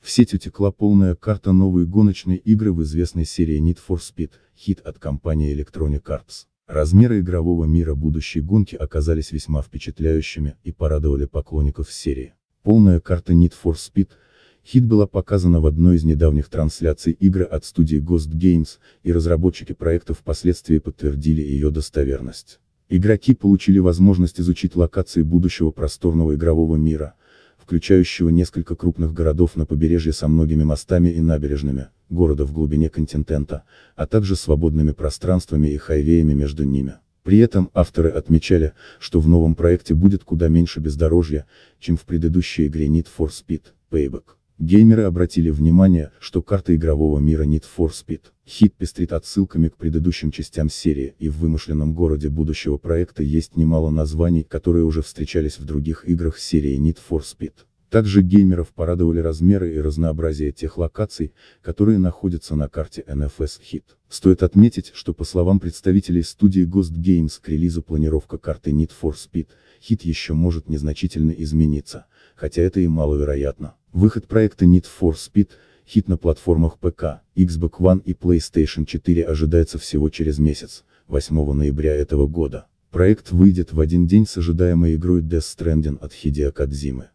В сеть утекла полная карта новой гоночной игры в известной серии Need for Speed, хит от компании Electronic Arts. Размеры игрового мира будущей гонки оказались весьма впечатляющими и порадовали поклонников серии. Полная карта Need for Speed, хит была показана в одной из недавних трансляций игры от студии Ghost Games, и разработчики проекта впоследствии подтвердили ее достоверность. Игроки получили возможность изучить локации будущего просторного игрового мира, включающего несколько крупных городов на побережье со многими мостами и набережными, города в глубине континента, а также свободными пространствами и хайвеями между ними. При этом авторы отмечали, что в новом проекте будет куда меньше бездорожья, чем в предыдущей игре Need for Speed Payback. Геймеры обратили внимание, что карта игрового мира Need for Speed Hit пестрит отсылками к предыдущим частям серии, и в вымышленном городе будущего проекта есть немало названий, которые уже встречались в других играх серии Need for Speed. Также геймеров порадовали размеры и разнообразие тех локаций, которые находятся на карте NFS Hit. Стоит отметить, что по словам представителей студии Ghost Games к релизу планировка карты Need for Speed, Hit еще может незначительно измениться, хотя это и маловероятно. Выход проекта Need for Speed, хит на платформах ПК, Xbox One и PlayStation 4 ожидается всего через месяц, 8 ноября этого года. Проект выйдет в один день с ожидаемой игрой Death Stranding от Хидео Кадзимы.